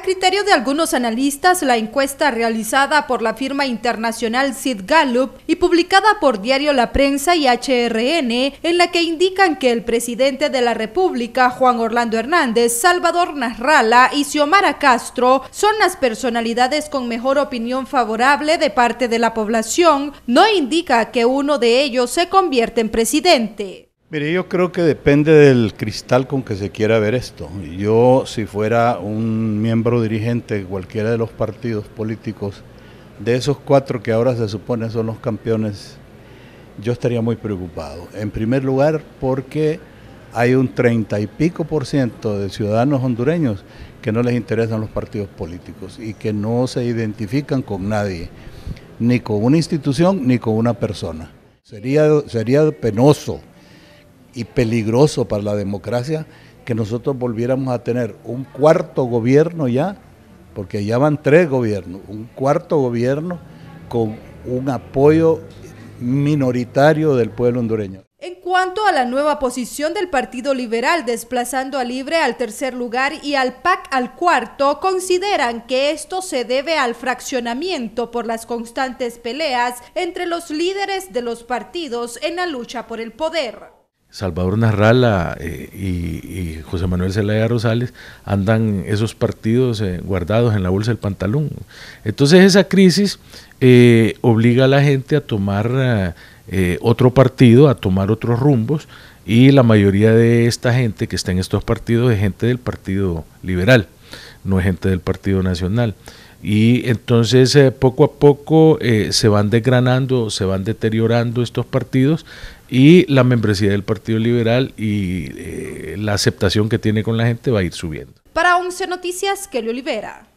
A criterio de algunos analistas, la encuesta realizada por la firma internacional Sid Gallup y publicada por Diario La Prensa y HRN, en la que indican que el presidente de la República, Juan Orlando Hernández, Salvador Nasralla y Xiomara Castro son las personalidades con mejor opinión favorable de parte de la población, no indica que uno de ellos se convierta en presidente. Mire, yo creo que depende del cristal con que se quiera ver esto. Yo, si fuera un miembro dirigente de cualquiera de los partidos políticos, de esos cuatro que ahora se supone son los campeones, yo estaría muy preocupado. En primer lugar, porque hay un treinta y pico por ciento de ciudadanos hondureños que no les interesan los partidos políticos y que no se identifican con nadie, ni con una institución ni con una persona. Sería, sería penoso y peligroso para la democracia que nosotros volviéramos a tener un cuarto gobierno ya, porque ya van tres gobiernos, un cuarto gobierno con un apoyo minoritario del pueblo hondureño. En cuanto a la nueva posición del Partido Liberal, desplazando a Libre al tercer lugar y al PAC al cuarto, consideran que esto se debe al fraccionamiento por las constantes peleas entre los líderes de los partidos en la lucha por el poder. Salvador Narrala eh, y, José Manuel Zelaya Rosales andan esos partidos eh, guardados en la bolsa del pantalón. Entonces esa crisis eh, obliga a la gente a tomar otro partido, a tomar otros rumbos y la mayoría de esta gente que está en estos partidos es gente del Partido Liberal, no es gente del Partido Nacional. Y entonces poco a poco se van desgranando, se van deteriorando estos partidos y la membresía del Partido Liberal y eh, la aceptación que tiene con la gente va a ir subiendo. Para 11 Noticias, Kelly Olivera.